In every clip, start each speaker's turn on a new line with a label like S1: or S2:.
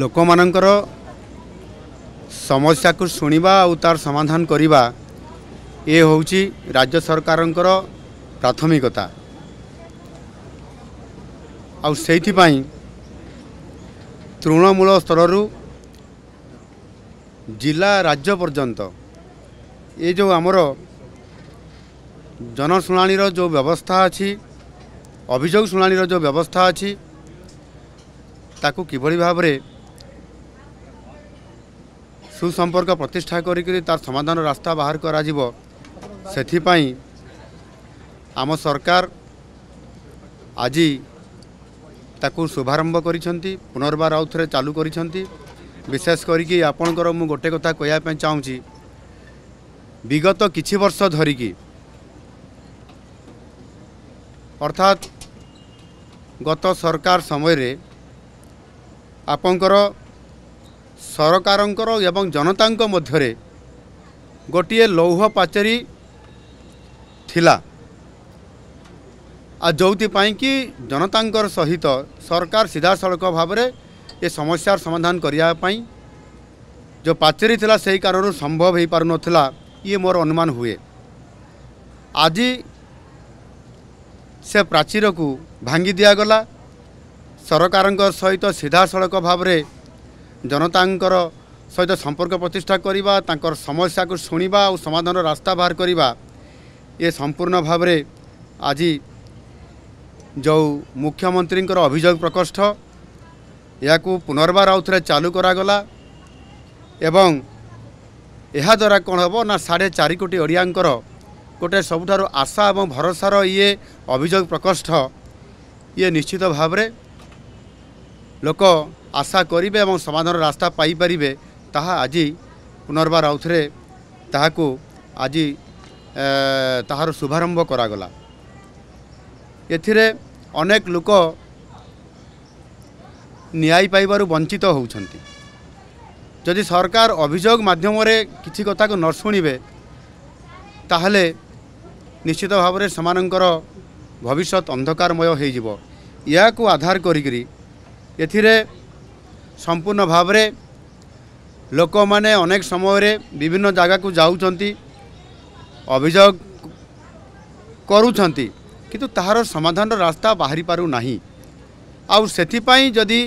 S1: ଲୋକମାନଙ୍କର ସମସ୍ୟାକୁ ଶୁଣିବା ଆଉ ତାର ସମାଧାନ କରିବା ଏ ହେଉଛି ରାଜ୍ୟ ସରକାରଙ୍କର ପ୍ରାଥମିକତା ଆଉ ସେଇଥିପାଇଁ ତୃଣମୂଳ ସ୍ତରରୁ ଜିଲ୍ଲା ରାଜ୍ୟ ପର୍ଯ୍ୟନ୍ତ ଏ ଯେଉଁ ଆମର ଜନଶୁଣାଣିର ଯେଉଁ ବ୍ୟବସ୍ଥା ଅଛି ଅଭିଯୋଗ ଶୁଣାଣିର ଯେଉଁ ବ୍ୟବସ୍ଥା ଅଛି ତାକୁ କିଭଳି ଭାବରେ সুসম্পর্ক প্রতিষ্ঠা করি তার সমাধান রাস্তা বাহার করা সেপাই আম সরকার আজি ତାକୁ ଶୁଭାରମ୍ଭ କରିଛନ୍ତି ପୁନର୍ବାର ଆଉ ଥରେ ଚାଲୁ କରିଛନ୍ତି ବିଶେଷ କରିକି ଆପଣଙ୍କର ମୁଁ ଗୋଟେ କଥା କହିବା ପାଇଁ ଚାହୁଁଛି ବିଗତ କିଛି ବର୍ଷ ଧରିକି ଅର୍ଥାତ୍ ଗତ ସରକାର ସମୟରେ ଆପଣଙ୍କର ସରକାରଙ୍କର ଏବଂ ଜନତାଙ୍କ ମଧ୍ୟରେ ଗୋଟିଏ ଲୌହ ପାଚେରୀ ଥିଲା ଆଉ ଯେଉଁଥିପାଇଁ କି ଜନତାଙ୍କର ସହିତ ସରକାର ସିଧାସଳଖ ଭାବରେ ଏ ସମସ୍ୟାର ସମାଧାନ କରିବା ପାଇଁ ଯେଉଁ ପାଚେରୀ ଥିଲା ସେହି କାରଣରୁ ସମ୍ଭବ ହୋଇପାରୁନଥିଲା ଇଏ ମୋର ଅନୁମାନ ହୁଏ ଆଜି ସେ ପ୍ରାଚୀରକୁ ଭାଙ୍ଗି ଦିଆଗଲା ସରକାରଙ୍କ ସହିତ ସିଧାସଳଖ ଭାବରେ ଜନତାଙ୍କର ସହିତ ସମ୍ପର୍କ ପ୍ରତିଷ୍ଠା କରିବା ତାଙ୍କର ସମସ୍ୟାକୁ ଶୁଣିବା ଆଉ ସମାଧାନର ରାସ୍ତା ବାହାର କରିବା ଏ ସମ୍ପୂର୍ଣ୍ଣ ଭାବରେ ଆଜି ଯେଉଁ ମୁଖ୍ୟମନ୍ତ୍ରୀଙ୍କର ଅଭିଯୋଗ ପ୍ରକୋଷ୍ଠ ଏହାକୁ ପୁନର୍ବାର ଆଉଥରେ ଚାଲୁ କରାଗଲା ଏବଂ ଏହାଦ୍ୱାରା କ'ଣ ହେବ ନା ସାଢ଼େ ଚାରି କୋଟି ଓଡ଼ିଆଙ୍କର ଗୋଟିଏ ସବୁଠାରୁ ଆଶା ଏବଂ ଭରସାର ଇଏ ଅଭିଯୋଗ ପ୍ରକୋଷ୍ଠ ଇଏ ନିଶ୍ଚିତ ଭାବରେ ଲୋକ ଆଶା କରିବେ ଏବଂ ସମାଧାନର ରାସ୍ତା ପାଇପାରିବେ ତାହା ଆଜି ପୁନର୍ବାର ଆଉଥରେ ତାହାକୁ ଆଜି ତାହାର ଶୁଭାରମ୍ଭ କରାଗଲା ଏଥିରେ ଅନେକ ଲୋକ ନ୍ୟାୟ ପାଇବାରୁ ବଞ୍ଚିତ ହେଉଛନ୍ତି ଯଦି ସରକାର ଅଭିଯୋଗ ମାଧ୍ୟମରେ କିଛି କଥାକୁ ନ ଶୁଣିବେ ତାହେଲେ ନିଶ୍ଚିତ ଭାବରେ ସେମାନଙ୍କର ଭବିଷ୍ୟତ ଅନ୍ଧକାରମୟ ହୋଇଯିବ ଏହାକୁ ଆଧାର କରିକିରି ଏଥିରେ সম্পূর্ণ ভাবে ଲୋକମାନେ ଅନେକ ସମୟରେ ବିଭିନ୍ନ ଜାଗାକୁ ଯାଉଛନ୍ତି ଅଭିଯୋଗ କରୁଛନ୍ତି କିନ୍ତୁ ତାହାର ସମାଧାନର ରାସ୍ତା ବାହାରି ପାରୁନାହିଁ ଆଉ ସେଥିପାଇଁ ଯଦି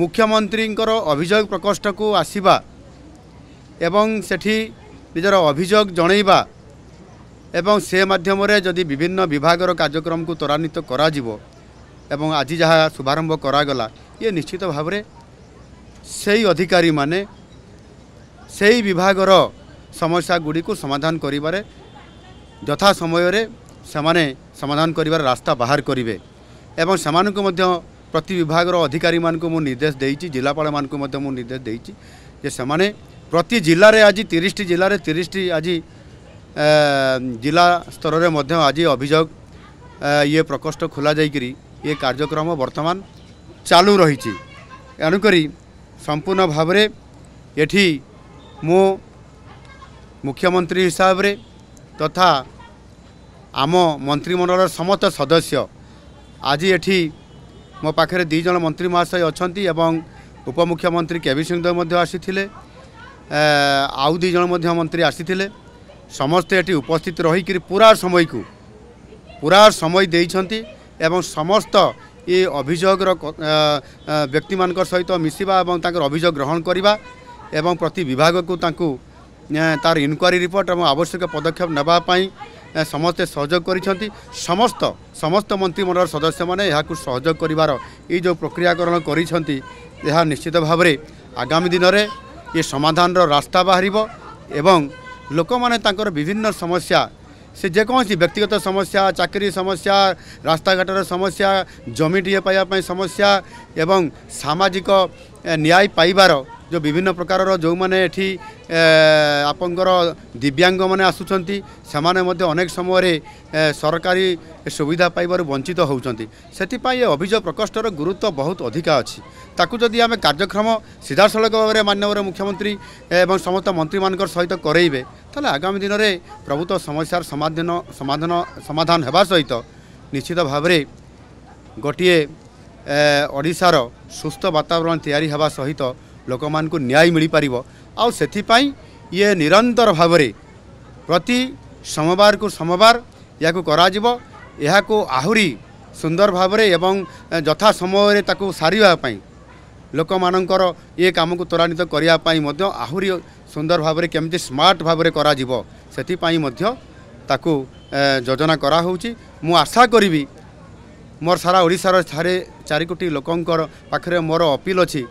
S1: ମୁଖ୍ୟମନ୍ତ୍ରୀଙ୍କର ଅଭିଯୋଗ ପ୍ରକୋଷ୍ଠକୁ ଆସିବା ଏବଂ ସେଠି ନିଜର ଅଭିଯୋଗ ଜଣାଇବା ଏବଂ ସେ ମାଧ୍ୟମରେ ଯଦି ବିଭିନ୍ନ ବିଭାଗର କାର୍ଯ୍ୟକ୍ରମକୁ ତ୍ୱରାନ୍ୱିତ କରାଯିବ ଏବଂ ଆଜି ଯାହା ଶୁଭାରମ୍ଭ କରାଗଲା ଇଏ ନିଶ୍ଚିତ ଭାବରେ ସେହି ଅଧିକାରୀମାନେ ସେହି ବିଭାଗର ସମସ୍ୟାଗୁଡ଼ିକୁ ସମାଧାନ କରିବାରେ ଯଥା ସମୟରେ ସେମାନେ ସମାଧାନ କରିବାର ରାସ୍ତା ବାହାର କରିବେ ଏବଂ ସେମାନଙ୍କୁ ମଧ୍ୟ ପ୍ରତି ବିଭାଗର ଅଧିକାରୀମାନଙ୍କୁ ମୁଁ ନିର୍ଦ୍ଦେଶ ଦେଇଛି ଜିଲ୍ଲାପାଳମାନଙ୍କୁ ମଧ୍ୟ ମୁଁ ନିର୍ଦ୍ଦେଶ ଦେଇଛି ଯେ ସେମାନେ ପ୍ରତି ଜିଲ୍ଲାରେ ଆଜି ତିରିଶଟି ଜିଲ୍ଲାରେ ତିରିଶଟି ଆଜି ଜିଲ୍ଲା ସ୍ତରରେ ମଧ୍ୟ ଆଜି ଅଭିଯୋଗ ଇଏ ପ୍ରକୋଷ୍ଠ ଖୋଲାଯାଇକରି ଇଏ କାର୍ଯ୍ୟକ୍ରମ ବର୍ତ୍ତମାନ চালু রয়েছে এণুক সম্পূর্ণ ভাবে এটি মু মুখ্যমন্ত্রী হিসাবে তথা আম মন্ত্রিমণ্ডলর সমস্ত সদস্য আজ এটি মো পাখে দুইজন মন্ত্রী মহাশয় অনেক উপমুখ্যমন্ত্রী উপমুখ্যমন্ত্রী কেভি সিংদেব আসি আউ দুইজন মন্ত্রী আসি সমস্ত এটি উপস্থিত ରହିକରି পুরা সময়কু পুরা সময় দিয়েছেন এবং সমস্ত ଏ ଅଭିଯୋଗର ବ୍ୟକ୍ତିମାନଙ୍କ ସହିତ ମିଶିବା ଏବଂ ତାଙ୍କର ଅଭିଯୋଗ ଗ୍ରହଣ କରିବା ଏବଂ ପ୍ରତି ବିଭାଗକୁ ତାଙ୍କୁ ତାର ଇନକ୍ୱାରି ରିପୋର୍ଟ ଏବଂ ଆବଶ୍ୟକ ପଦକ୍ଷେପ ନେବା ପାଇଁ ସମସ୍ତେ ସହଯୋଗ କରିଛନ୍ତି ସମସ୍ତ ସମସ୍ତ ମନ୍ତ୍ରିମଣ୍ଡଳର ସଦସ୍ୟମାନେ ଏହାକୁ ସହଯୋଗ କରିବାର ଏଇ ଯେଉଁ ପ୍ରକ୍ରିୟାକରଣ କରିଛନ୍ତି ଏହା ନିଶ୍ଚିତ ଭାବରେ ଆଗାମୀ ଦିନରେ ଏ ସମାଧାନର ରାସ୍ତା ବାହାରିବ ଏବଂ ଲୋକମାନେ ତାଙ୍କର ବିଭିନ୍ନ ସମସ୍ୟା সে যে যেকৌশি ব্যক্তিগত সমস্যা চাকরি সমস্যা রাস্তাঘাটর সমস্যা জমিটিয়ে পাইবা সমস্যা এবং সামাজিক ন্যায় পাইবার যে বিভিন্ন প্রকার যে এটি আপনার দিব্যাঙ্গ মানে আসুচার সে অনেক সময় সরকারি সুবিধা পাইবার বঞ্চিত হচ্ছেন সেপাই এ অভিযোগ প্রকোষ্ঠর গুরুত্ব বহু অধিকা অছি যদি আমি কার্যক্রম সিধাসলখ ভাবে মাননীয় মুখ্যমন্ত্রী এবং সমস্ত মন্ত্রী মান সহ করাইবে ତାହେଲେ ଆଗାମୀ ଦିନରେ ପ୍ରଭୁତ୍ୱ ସମସ୍ୟାର ସମାଧାନ ସମାଧାନ ସମାଧାନ ହେବା ସହିତ ନିଶ୍ଚିତ ଭାବରେ ଗୋଟିଏ ଓଡ଼ିଶାର ସୁସ୍ଥ ବାତାବରଣ ତିଆରି ହେବା ସହିତ ଲୋକମାନଙ୍କୁ ନ୍ୟାୟ ମିଳିପାରିବ ଆଉ ସେଥିପାଇଁ ଇଏ ନିରନ୍ତର ଭାବରେ ପ୍ରତି ସୋମବାରକୁ ସୋମବାର ଏହାକୁ କରାଯିବ ଏହାକୁ ଆହୁରି ସୁନ୍ଦର ଭାବରେ ଏବଂ ଯଥା ସମୟରେ ତାକୁ ସାରିବା ପାଇଁ ଲୋକମାନଙ୍କର ଏ କାମକୁ ତ୍ୱରାନ୍ୱିତ କରିବା ପାଇଁ ମଧ୍ୟ ଆହୁରି সুন্দর ভাবে কেমিতি স্মার্ট ভাবে করা যাব সেপাই তাকে যোজনা করা হচ্ছে মু আশা করবি মোর সারা ওড়শার সাড়ে চারি কোটি লোকঙ্কর পাখে মোর অপিল অছি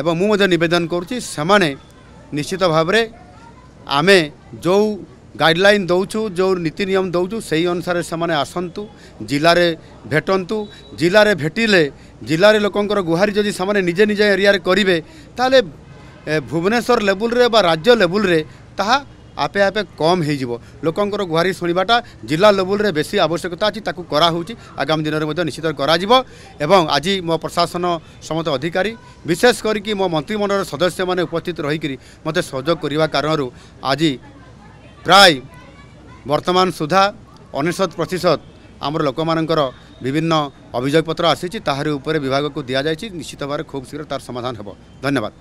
S1: এবং মু নিবেদন করছি সেমানে নিশ্চিত ভাবে আমি যে গাইডলাইন দৌছু যে নীতি নিয়ম দৌছু সেই অনুসারে সেমানে আসন্তু জেলারে ভেটন্তু জেলারে ভেটিলে জেলারে লোকঙ্কর গুহারি যদি সেমানে নিজে নিজে এরিয়ারে করিবে তাহলে ভুবনেশ্বর লেবুলরে বা রাজ্য লেবুলরে তাহা ଆପେ ଆପେ କମ୍ ହୋଇଯିବ ଲୋକଙ୍କର ଗୁହାରି ଶୁଣିବାଟା ଜିଲ୍ଲା ଲେବୁଲ୍ରେ ବେଶୀ ଆବଶ୍ୟକତା ଅଛି ତାକୁ କରାହେଉଛି ଆଗାମୀ ଦିନରେ ମଧ୍ୟ ନିଶ୍ଚିତ କରାଯିବ ଏବଂ ଆଜି ମୋ ପ୍ରଶାସନ ସମସ୍ତ ଅଧିକାରୀ ବିଶେଷ କରିକି ମୋ ମନ୍ତ୍ରିମଣ୍ଡଳର ସଦସ୍ୟମାନେ ଉପସ୍ଥିତ ରହିକରି ମୋତେ ସହଯୋଗ କରିବା କାରଣରୁ ଆଜି ପ୍ରାୟ ବର୍ତ୍ତମାନ ସୁଦ୍ଧା ଅନେଶତ ପ୍ରତିଶତ ଆମର ଲୋକମାନଙ୍କର ବିଭିନ୍ନ ଅଭିଯୋଗପତ୍ର ଆସିଛି ତାହାରି ଉପରେ ବିଭାଗକୁ ଦିଆଯାଇଛି ନିଶ୍ଚିତ ଭାବରେ ଖୁବ୍ ଶୀଘ୍ର ତାର ସମାଧାନ ହେବ ଧନ୍ୟବାଦ